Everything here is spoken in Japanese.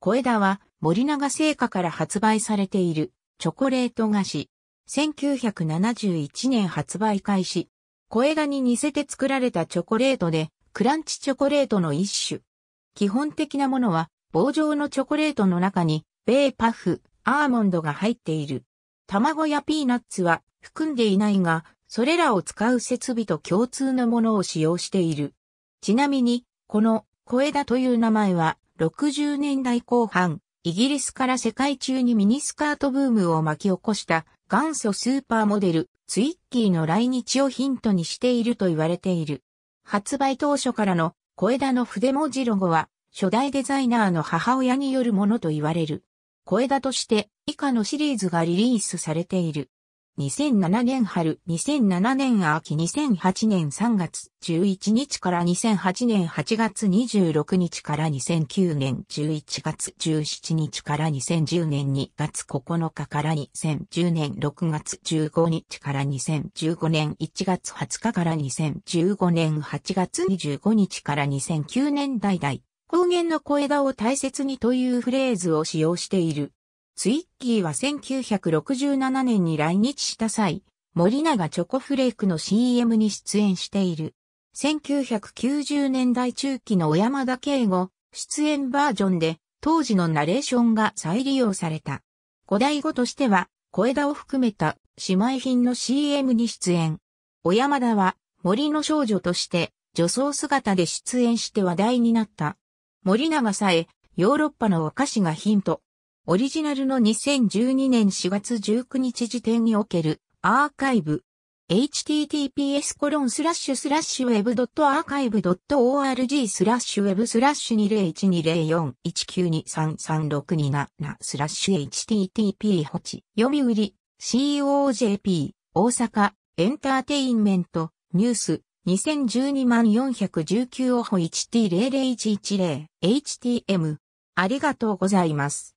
小枝は森永製菓から発売されているチョコレート菓子。1971年発売開始。小枝に似せて作られたチョコレートで、クランチチョコレートの一種。基本的なものは棒状のチョコレートの中に、ベーパフ、アーモンドが入っている。卵やピーナッツは含んでいないが、それらを使う設備と共通のものを使用している。ちなみに、この小枝という名前は、60年代後半、イギリスから世界中にミニスカートブームを巻き起こした元祖スーパーモデル、ツイッキーの来日をヒントにしていると言われている。発売当初からの小枝の筆文字ロゴは初代デザイナーの母親によるものと言われる。小枝として以下のシリーズがリリースされている。2007年春、2007年秋、2008年3月11日から2008年8月26日から2009年11月17日から2010年2月9日から2010年6月15日から2015年1月20日から2015年8月25日から2009年代々、高原の小枝を大切にというフレーズを使用している。ツイッキーは1967年に来日した際、森永チョコフレークの CM に出演している。1990年代中期の小山田圭吾、出演バージョンで、当時のナレーションが再利用された。古代語としては、小枝を含めた姉妹品の CM に出演。小山田は森の少女として女装姿で出演して話題になった。森永さえヨーロッパのお菓子がヒントオリジナルの2012年4月19日時点におけるアーカイブ https コロンスラッシュスラッシュ web.archive.org スラッシュ web スラッシュ20120419233627スラッシュ http ホチ読売 COJP 大阪エンターテインメントニュース2012万419オホ 1T00110 HTM ありがとうございます。